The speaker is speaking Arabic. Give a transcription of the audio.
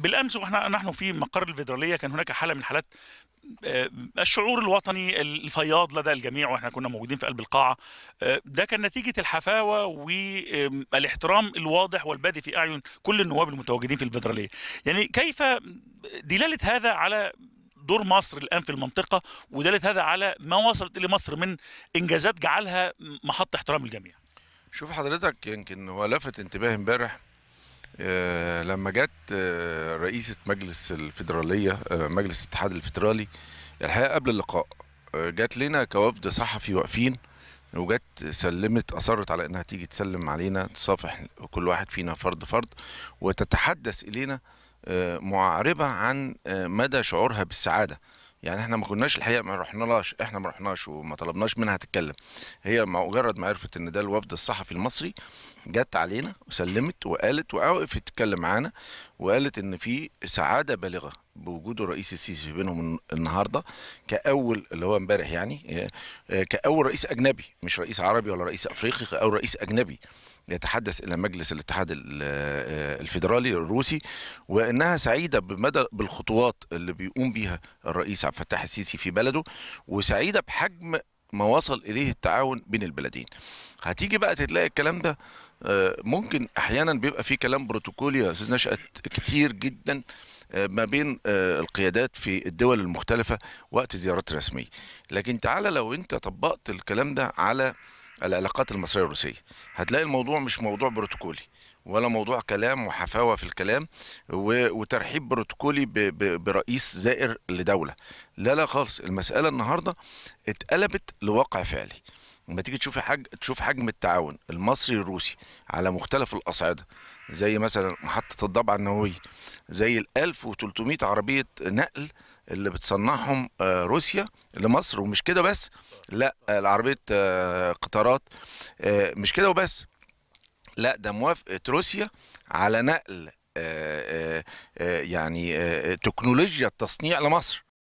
بالامس واحنا نحن في مقر الفيدراليه كان هناك حاله من حالات آه، الشعور الوطني الفياض لدى الجميع واحنا كنا موجودين في قلب القاعه آه، ده كان نتيجه الحفاوه والاحترام الواضح والبادي في اعين كل النواب المتواجدين في الفيدراليه يعني كيف دلاله هذا على دور مصر الان في المنطقه ودلاله هذا على ما وصلت اليه مصر من انجازات جعلها محط احترام الجميع شوف حضرتك يمكن هو لفت انتباهي امبارح آه، لما جت آه، رئيسة مجلس الفيدرالية آه، مجلس الاتحاد الفيدرالي الحقيقة قبل اللقاء جت لنا كوفد صحفي واقفين وجت سلمت اصرت على انها تيجي تسلم علينا تصافح كل واحد فينا فرد فرد وتتحدث الينا معربه عن مدى شعورها بالسعاده يعني احنا ما كناش الحقيقه ما رحناش احنا ما رحناش وما طلبناش منها تتكلم هي مجرد ما عرفت ان ده الوفد الصحفي المصري جت علينا وسلمت وقالت وقفت تتكلم معانا وقالت ان في سعاده بالغه بوجوده الرئيس السيسي بينهم النهارده كاول اللي هو امبارح يعني آه، آه، كاول رئيس اجنبي مش رئيس عربي ولا رئيس افريقي كاول رئيس اجنبي يتحدث الى مجلس الاتحاد آه، الفيدرالي الروسي وانها سعيده بمدى بالخطوات اللي بيقوم بيها الرئيس عبد الفتاح السيسي في بلده وسعيده بحجم ما وصل اليه التعاون بين البلدين هتيجي بقى تلاقي الكلام ده ممكن احيانا بيبقى في كلام بروتوكولي يا استاذ نشأت كتير جدا آه، ما بين آه، القيادات في الدول المختلفة وقت زيارات رسمية لكن تعالى لو أنت طبقت الكلام ده على العلاقات المصرية الروسية هتلاقي الموضوع مش موضوع بروتوكولي ولا موضوع كلام وحفاوه في الكلام وترحيب بروتوكولي برئيس زائر لدوله لا لا خالص المساله النهارده اتقلبت لواقع فعلي لما تيجي تشوف حج... تشوف حجم التعاون المصري الروسي على مختلف الاصعده زي مثلا محطه الضبعه النوويه زي ال 1300 عربيه نقل اللي بتصنعهم آه، روسيا لمصر ومش كده بس لا آه، العربيه آه، قطارات مش كده وبس لا ده موافقه روسيا على نقل يعني تكنولوجيا التصنيع لمصر